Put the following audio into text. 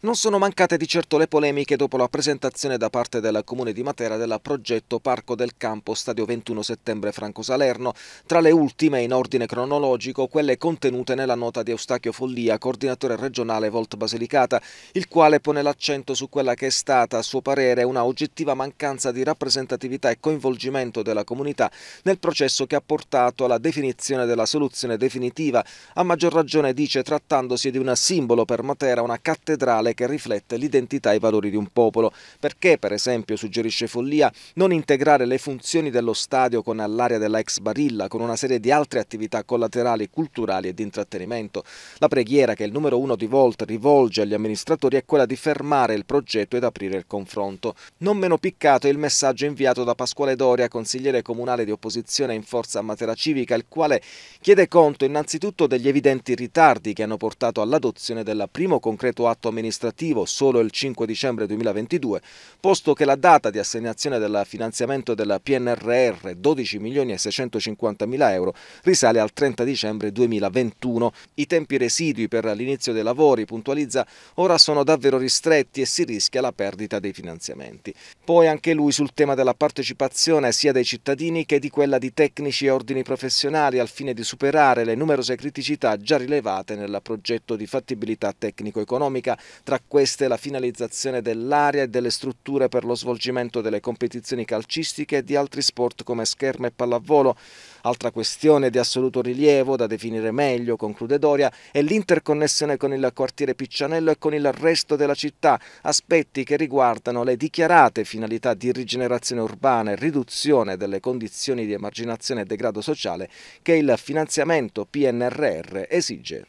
Non sono mancate di certo le polemiche dopo la presentazione da parte del Comune di Matera del progetto Parco del Campo Stadio 21 settembre Franco Salerno, tra le ultime in ordine cronologico quelle contenute nella nota di Eustachio Follia, coordinatore regionale Volt Basilicata, il quale pone l'accento su quella che è stata, a suo parere, una oggettiva mancanza di rappresentatività e coinvolgimento della comunità nel processo che ha portato alla definizione della soluzione definitiva, a maggior ragione dice trattandosi di un simbolo per Matera, una cattedrale culturale che riflette l'identità e i valori di un popolo. Perché, per esempio, suggerisce Follia, non integrare le funzioni dello stadio con l'area della ex Barilla, con una serie di altre attività collaterali, culturali e di intrattenimento? La preghiera che il numero uno di Volt rivolge agli amministratori è quella di fermare il progetto ed aprire il confronto. Non meno piccato è il messaggio inviato da Pasquale Doria, consigliere comunale di opposizione in forza a Matera Civica, il quale chiede conto innanzitutto degli evidenti ritardi che hanno portato all'adozione del primo concreto atto amministrativo amministrativo solo il 5 dicembre 2022, posto che la data di assegnazione del finanziamento del PNRR 12 milioni e 650 mila euro risale al 30 dicembre 2021. I tempi residui per l'inizio dei lavori, puntualizza, ora sono davvero ristretti e si rischia la perdita dei finanziamenti. Poi anche lui sul tema della partecipazione sia dei cittadini che di quella di tecnici e ordini professionali al fine di superare le numerose criticità già rilevate nel progetto di fattibilità tecnico-economica tra queste la finalizzazione dell'area e delle strutture per lo svolgimento delle competizioni calcistiche e di altri sport come scherma e pallavolo. Altra questione di assoluto rilievo da definire meglio, conclude Doria, è l'interconnessione con il quartiere Piccianello e con il resto della città, aspetti che riguardano le dichiarate finalità di rigenerazione urbana e riduzione delle condizioni di emarginazione e degrado sociale che il finanziamento PNRR esige.